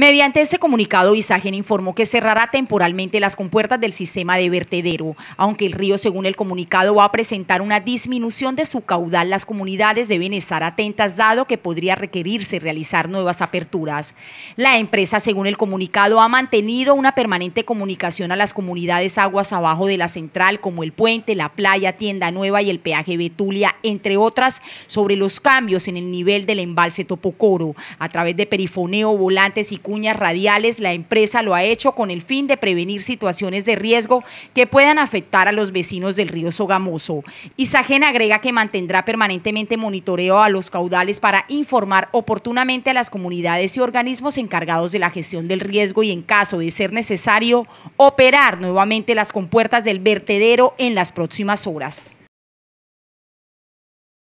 Mediante este comunicado, Isagen informó que cerrará temporalmente las compuertas del sistema de vertedero. Aunque el río, según el comunicado, va a presentar una disminución de su caudal, las comunidades deben estar atentas, dado que podría requerirse realizar nuevas aperturas. La empresa, según el comunicado, ha mantenido una permanente comunicación a las comunidades aguas abajo de la central, como el puente, la playa, tienda nueva y el peaje Betulia, entre otras, sobre los cambios en el nivel del embalse Topocoro, a través de perifoneo, volantes y uñas radiales, la empresa lo ha hecho con el fin de prevenir situaciones de riesgo que puedan afectar a los vecinos del río Sogamoso. Isagen agrega que mantendrá permanentemente monitoreo a los caudales para informar oportunamente a las comunidades y organismos encargados de la gestión del riesgo y en caso de ser necesario, operar nuevamente las compuertas del vertedero en las próximas horas.